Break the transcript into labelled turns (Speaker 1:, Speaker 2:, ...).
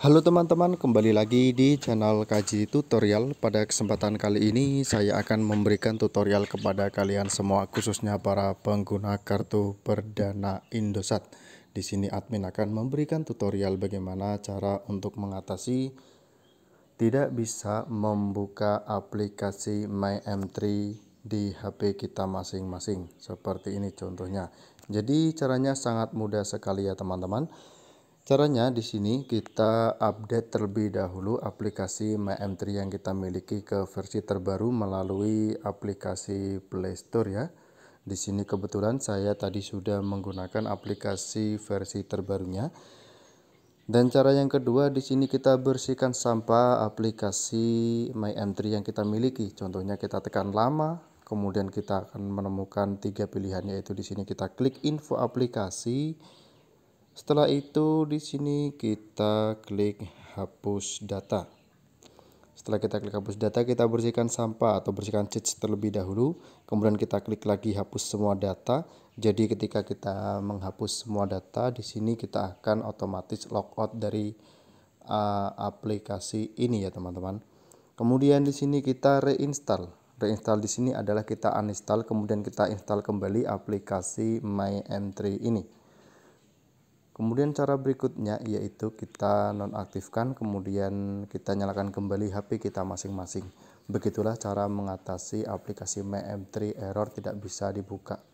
Speaker 1: Halo teman-teman, kembali lagi di channel Kaji Tutorial. Pada kesempatan kali ini saya akan memberikan tutorial kepada kalian semua khususnya para pengguna kartu perdana Indosat. Di sini admin akan memberikan tutorial bagaimana cara untuk mengatasi tidak bisa membuka aplikasi My m 3 di HP kita masing-masing. Seperti ini contohnya. Jadi caranya sangat mudah sekali ya teman-teman. Caranya di sini kita update terlebih dahulu aplikasi MyM3 yang kita miliki ke versi terbaru melalui aplikasi Play Store ya. Di sini kebetulan saya tadi sudah menggunakan aplikasi versi terbarunya. Dan cara yang kedua di sini kita bersihkan sampah aplikasi MyM3 yang kita miliki. Contohnya kita tekan lama, kemudian kita akan menemukan tiga pilihan yaitu di sini kita klik info aplikasi, setelah itu di sini kita klik hapus data. Setelah kita klik hapus data, kita bersihkan sampah atau bersihkan cheats terlebih dahulu. Kemudian kita klik lagi hapus semua data. Jadi ketika kita menghapus semua data, di sini kita akan otomatis logout dari uh, aplikasi ini ya teman-teman. Kemudian di sini kita reinstall. Reinstall di sini adalah kita uninstall kemudian kita install kembali aplikasi My entry ini. Kemudian cara berikutnya yaitu kita nonaktifkan kemudian kita nyalakan kembali HP kita masing-masing. Begitulah cara mengatasi aplikasi MM3 error tidak bisa dibuka.